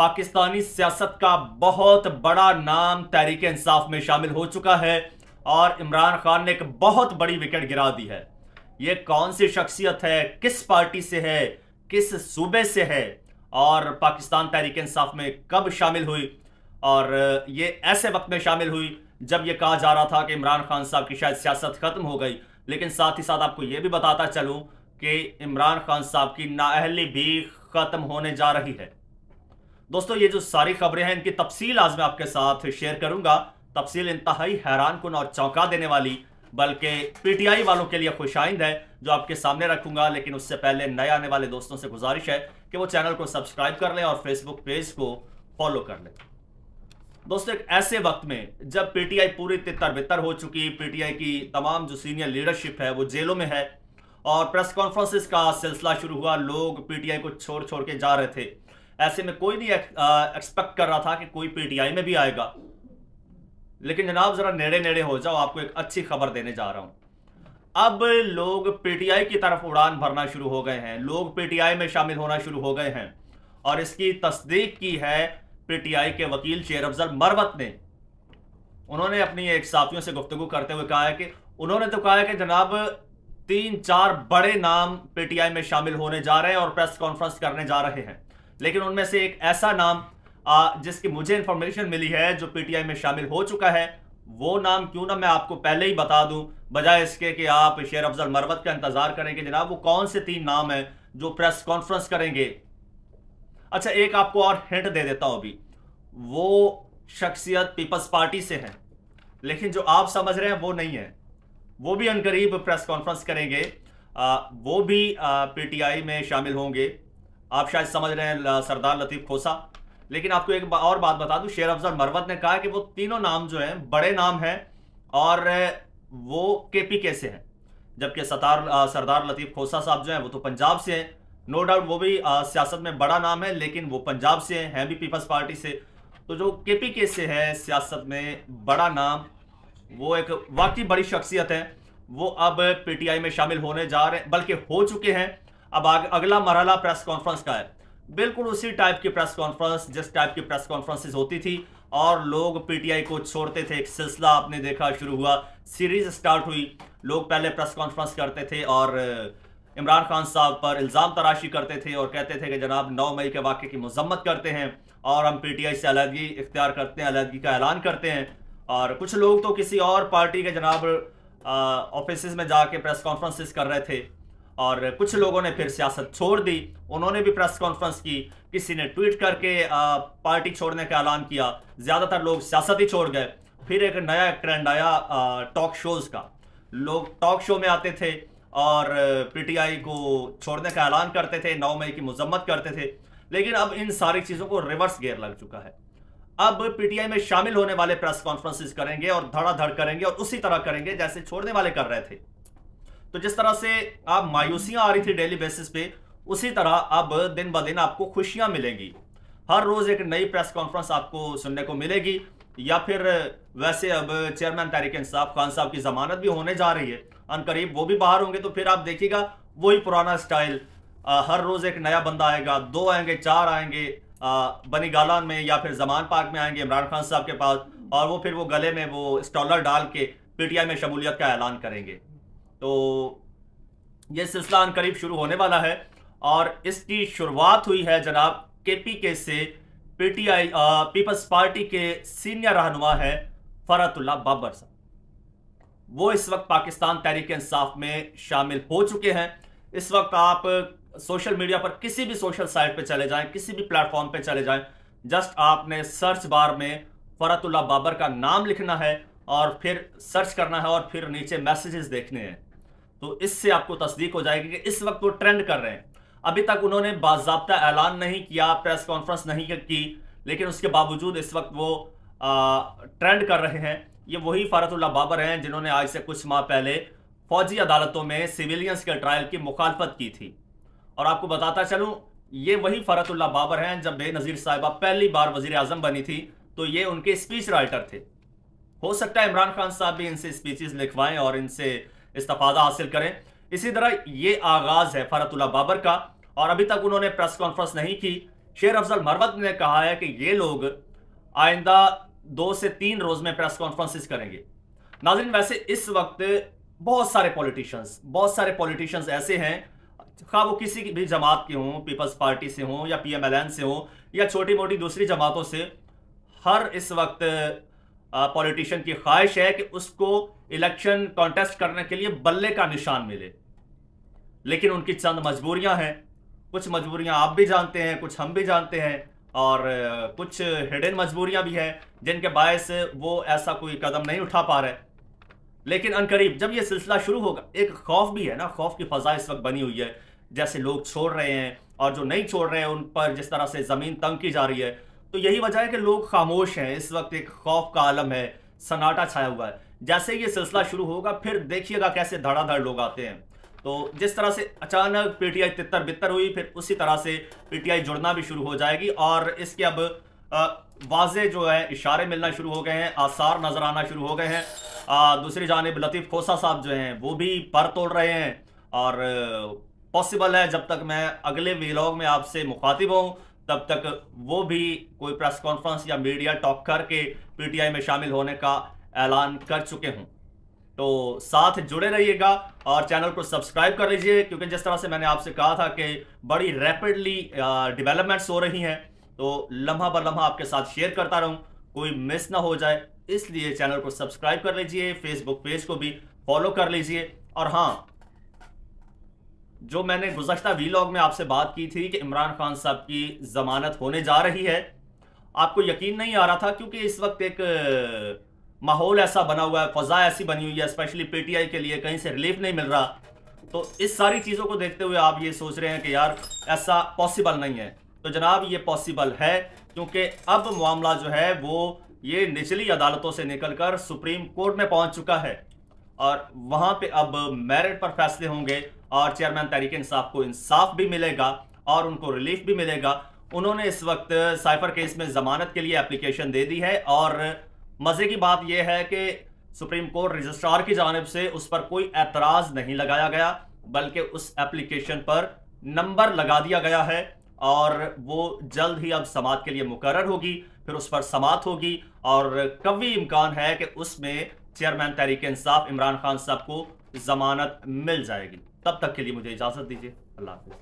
पाकिस्तानी सियासत का बहुत बड़ा नाम तहरीक इंसाफ में शामिल हो चुका है और इमरान खान ने एक बहुत बड़ी विकेट गिरा दी है ये कौन सी शख्सियत है किस पार्टी से है किस सूबे से है और पाकिस्तान तहरीक इंसाफ में कब शामिल हुई और ये ऐसे वक्त में शामिल हुई जब ये कहा जा रहा था कि इमरान खान साहब की शायद सियासत ख़त्म हो गई लेकिन साथ ही साथ आपको ये भी बताता चलूँ कि इमरान खान साहब की नाअहली भी ख़त्म होने जा रही है दोस्तों ये जो सारी खबरें हैं इनकी तफसील आज मैं आपके साथ शेयर करूंगा तफसील इंतहाई हैरान कन और चौंका देने वाली बल्कि पीटीआई वालों के लिए खुशाइंद है जो आपके सामने रखूंगा लेकिन उससे पहले नए आने वाले दोस्तों से गुजारिश है कि वो चैनल को सब्सक्राइब कर लें और फेसबुक पेज को फॉलो कर लें दोस्तों एक ऐसे वक्त में जब पीटीआई पूरी तितर बितर हो चुकी पीटीआई की तमाम जो सीनियर लीडरशिप है वो जेलों में है और प्रेस कॉन्फ्रेंसिस का सिलसिला शुरू हुआ लोग पीटीआई को छोड़ छोड़ के जा रहे थे ऐसे में कोई नहीं एक्सपेक्ट कर रहा था कि कोई पीटीआई में भी आएगा लेकिन जनाब जरा नेड़े नेड़े हो जाओ आपको एक अच्छी खबर देने जा रहा हूं अब लोग पीटीआई की तरफ उड़ान भरना शुरू हो गए हैं लोग पीटीआई में शामिल होना शुरू हो गए हैं और इसकी तस्दीक की है पीटीआई के वकील शेर अफजल मरवत ने उन्होंने अपनी एक साथियों से गुफ्तगु करते हुए कहा है कि उन्होंने तो कहा है कि जनाब तीन चार बड़े नाम पीटीआई में शामिल होने जा रहे हैं और प्रेस कॉन्फ्रेंस करने जा रहे हैं लेकिन उनमें से एक ऐसा नाम आ, जिसकी मुझे इंफॉर्मेशन मिली है जो पीटीआई में शामिल हो चुका है वो नाम क्यों ना मैं आपको पहले ही बता दूं बजाय इसके कि आप शेर अफजल मरवत का इंतजार करेंगे जनाब वो कौन से तीन नाम है जो प्रेस कॉन्फ्रेंस करेंगे अच्छा एक आपको और हिंट दे देता हूं अभी वो शख्सियत पीपल्स पार्टी से है लेकिन जो आप समझ रहे हैं वो नहीं है वो भी अनकरीब प्रेस कॉन्फ्रेंस करेंगे आ, वो भी पीटीआई में शामिल होंगे आप शायद समझ रहे हैं सरदार लतीफ खोसा लेकिन आपको एक और बात बता दूं शेर अफजल मरवत ने कहा कि वो तीनों नाम जो हैं बड़े नाम हैं और वो के पी के से हैं जबकि सतार सरदार लतीफ़ खोसा साहब जो हैं वो तो पंजाब से हैं नो डाउट वो भी सियासत में बड़ा नाम है लेकिन वो पंजाब से हैं हैं भी पीपल्स पार्टी से तो जो के पी के से है सियासत में बड़ा नाम वो एक वाकई बड़ी शख्सियत है वो अब पीटीआई में शामिल होने जा रहे हैं बल्कि हो चुके हैं अब आग, अगला मरहला प्रेस कॉन्फ्रेंस का है बिल्कुल उसी टाइप की प्रेस कॉन्फ्रेंस जिस टाइप की प्रेस कॉन्फ्रेंसिस होती थी और लोग पीटीआई को छोड़ते थे एक सिलसिला आपने देखा शुरू हुआ सीरीज स्टार्ट हुई लोग पहले प्रेस कॉन्फ्रेंस करते थे और इमरान खान साहब पर इल्ज़ाम तराशी करते थे और कहते थे कि जनाब 9 मई के वाक्य की मजम्मत करते हैं और हम पीटीआई से अलहदगी इख्तियार करते हैं अलहदगी का ऐलान करते हैं और कुछ लोग तो किसी और पार्टी के जनाब ऑफिस में जाके प्रेस कॉन्फ्रेंसिस कर रहे थे और कुछ लोगों ने फिर सियासत छोड़ दी उन्होंने भी प्रेस कॉन्फ्रेंस की किसी ने ट्वीट करके पार्टी छोड़ने का ऐलान किया ज़्यादातर लोग सियासत ही छोड़ गए फिर एक नया ट्रेंड आया टॉक शोज़ का लोग टॉक शो में आते थे और पीटीआई को छोड़ने का ऐलान करते थे नौ मई की मजम्मत करते थे लेकिन अब इन सारी चीज़ों को रिवर्स गेयर लग चुका है अब पीटीआई में शामिल होने वाले प्रेस कॉन्फ्रेंसिस करेंगे और धड़ाधड़ करेंगे और उसी तरह करेंगे जैसे छोड़ने वाले कर रहे थे तो जिस तरह से आप मायूसियां आ रही थी डेली बेसिस पे उसी तरह अब दिन ब दिन आपको खुशियां मिलेंगी हर रोज़ एक नई प्रेस कॉन्फ्रेंस आपको सुनने को मिलेगी या फिर वैसे अब चेयरमैन तारिक इंसाफ खान साहब की जमानत भी होने जा रही है अन करीब वो भी बाहर होंगे तो फिर आप देखिएगा वही पुराना स्टाइल आ, हर रोज़ एक नया बंदा आएगा दो आएंगे चार आएंगे बनी गालान में या फिर जमान पार्क में आएंगे इमरान खान साहब के पास और वो फिर वो गले में वो स्टॉलर डाल के पीटीआई में शमूलियत का ऐलान करेंगे तो ये सिलसिला करीब शुरू होने वाला है और इसकी शुरुआत हुई है जनाब के पी के से पीटीआई पीपल्स पार्टी के सीनियर रहनुमा है फरतुल्ला बाबर साहब वो इस वक्त पाकिस्तान तहरीक इंसाफ में शामिल हो चुके हैं इस वक्त आप सोशल मीडिया पर किसी भी सोशल साइट पर चले जाएं किसी भी प्लेटफॉर्म पर चले जाएं जस्ट आपने सर्च बार में फरतुल्ला बाबर का नाम लिखना है और फिर सर्च करना है और फिर नीचे मैसेजेस देखने हैं तो इससे आपको तस्दीक हो जाएगी कि इस वक्त वो ट्रेंड कर रहे हैं अभी तक उन्होंने बाबा ऐलान नहीं किया प्रेस कॉन्फ्रेंस नहीं की लेकिन उसके बावजूद इस वक्त वो आ, ट्रेंड कर रहे हैं ये वही फ़ारतुल्ला बाबर हैं जिन्होंने आज से कुछ माह पहले फौजी अदालतों में सिविलियंस के ट्रायल की मुखालफत की थी और आपको बताता चलूं ये वही फ़ारतुल्ला बाबर हैं जब बेनज़ीर साहिबा पहली बार वजीर आजम बनी थी तो ये उनके स्पीच राइटर थे हो सकता है इमरान खान साहब भी इनसे स्पीचेस लिखवाएं और इनसे इस्तफादा हासिल करें इसी तरह ये आगाज़ है फ़रतुल्ला बाबर का और अभी तक उन्होंने प्रेस कॉन्फ्रेंस नहीं की शेर अफजल मरवत ने कहा है कि ये लोग आइंदा दो से तीन रोज़ में प्रेस कॉन्फ्रेंसिस करेंगे नाजरन वैसे इस वक्त बहुत सारे पॉलिटिशियंस बहुत सारे पॉलिटिशियंस ऐसे हैं खा वो किसी भी जमात के हों पीपल्स पार्टी से हों या पी एम एल एन से हों या छोटी मोटी दूसरी जमातों से हर इस वक्त पॉलिटिशियन की ख्वाहिश है कि उसको इलेक्शन कॉन्टेस्ट करने के लिए बल्ले का निशान मिले लेकिन उनकी चंद मजबूरियां हैं कुछ मजबूरियां आप भी जानते हैं कुछ हम भी जानते हैं और कुछ हिडन मजबूरियां भी हैं जिनके बायस वो ऐसा कोई कदम नहीं उठा पा रहे लेकिन अनकरीब जब ये सिलसिला शुरू होगा एक खौफ भी है ना खौफ की फजा इस वक्त बनी हुई है जैसे लोग छोड़ रहे हैं और जो नहीं छोड़ रहे हैं उन पर जिस तरह से ज़मीन तंग की जा रही है तो यही वजह है कि लोग खामोश हैं इस वक्त एक खौफ का आलम है सन्नाटा छाया हुआ है जैसे ये सिलसिला शुरू होगा फिर देखिएगा कैसे धड़ाधड़ लोग आते हैं तो जिस तरह से अचानक पीटीआई तितर बितर हुई फिर उसी तरह से पीटीआई जुड़ना भी शुरू हो जाएगी और इसके अब वाजे जो है इशारे मिलना शुरू हो गए हैं आसार नज़र आना शुरू हो गए हैं दूसरी जानब लतीफ़ खोसा साहब जो हैं वो भी पर तोड़ रहे हैं और पॉसिबल है जब तक मैं अगले वीलॉग में आपसे मुखातिब हूँ तब तक वो भी कोई प्रेस कॉन्फ्रेंस या मीडिया टॉक करके पीटीआई में शामिल होने का ऐलान कर चुके हूँ तो साथ जुड़े रहिएगा और चैनल को सब्सक्राइब कर लीजिए क्योंकि जिस तरह से मैंने आपसे कहा था कि बड़ी रैपिडली डेवलपमेंट्स हो रही हैं तो लम्हा पर लम्हा आपके साथ शेयर करता रहूं कोई मिस ना हो जाए इसलिए चैनल को सब्सक्राइब कर लीजिए फेसबुक पेज को भी फॉलो कर लीजिए और हाँ जो मैंने गुजशत वीलॉग में आपसे बात की थी कि इमरान खान साहब की ज़मानत होने जा रही है आपको यकीन नहीं आ रहा था क्योंकि इस वक्त एक माहौल ऐसा बना हुआ है फ़ज़ा ऐसी बनी हुई है स्पेशली पीटीआई के लिए कहीं से रिलीफ नहीं मिल रहा तो इस सारी चीज़ों को देखते हुए आप ये सोच रहे हैं कि यार ऐसा पॉसिबल नहीं है तो जनाब ये पॉसिबल है क्योंकि अब मामला जो है वो ये निचली अदालतों से निकलकर सुप्रीम कोर्ट में पहुंच चुका है और वहां पे अब मेरिट पर फैसले होंगे और चेयरमैन तहरीक इंसाफ को इंसाफ भी मिलेगा और उनको रिलीफ भी मिलेगा उन्होंने इस वक्त साइफर केस में जमानत के लिए एप्लीकेशन दे दी है और मज़े की बात यह है कि सुप्रीम कोर्ट रजिस्ट्रार की जानब से उस पर कोई एतराज़ नहीं लगाया गया बल्कि उस एप्लीकेशन पर नंबर लगा दिया गया है और वो जल्द ही अब समात के लिए मुकर होगी फिर उस पर समात होगी और कभी इम्कान है कि उसमें चेयरमैन तहरीक इंसाफ इमरान खान साहब को जमानत मिल जाएगी तब तक के लिए मुझे इजाज़त दीजिए अल्लाह हाफिज़